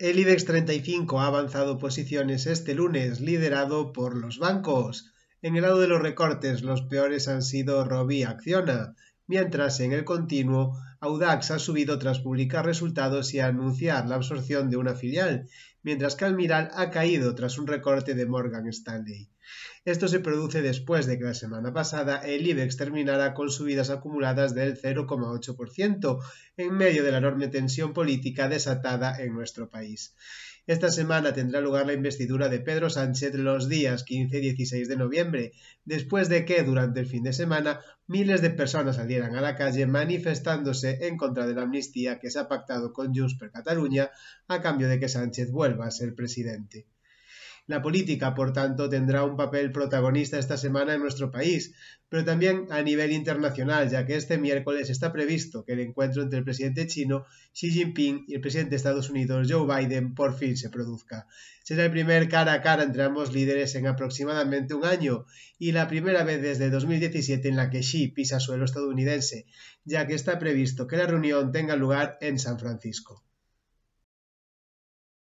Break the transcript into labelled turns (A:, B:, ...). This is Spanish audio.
A: El IBEX 35 ha avanzado posiciones este lunes, liderado por los bancos. En el lado de los recortes, los peores han sido Robi Acciona, mientras en el continuo, Audax ha subido tras publicar resultados y anunciar la absorción de una filial, mientras que Almiral ha caído tras un recorte de Morgan Stanley. Esto se produce después de que la semana pasada el IBEX terminara con subidas acumuladas del 0,8% en medio de la enorme tensión política desatada en nuestro país. Esta semana tendrá lugar la investidura de Pedro Sánchez los días 15 y 16 de noviembre, después de que durante el fin de semana miles de personas salieran a la calle manifestándose en contra de la amnistía que se ha pactado con Junts per Cataluña a cambio de que Sánchez vuelva va a ser presidente. La política, por tanto, tendrá un papel protagonista esta semana en nuestro país, pero también a nivel internacional, ya que este miércoles está previsto que el encuentro entre el presidente chino Xi Jinping y el presidente de Estados Unidos Joe Biden por fin se produzca. Será el primer cara a cara entre ambos líderes en aproximadamente un año y la primera vez desde 2017 en la que Xi pisa suelo estadounidense, ya que está previsto que la reunión tenga lugar en San Francisco.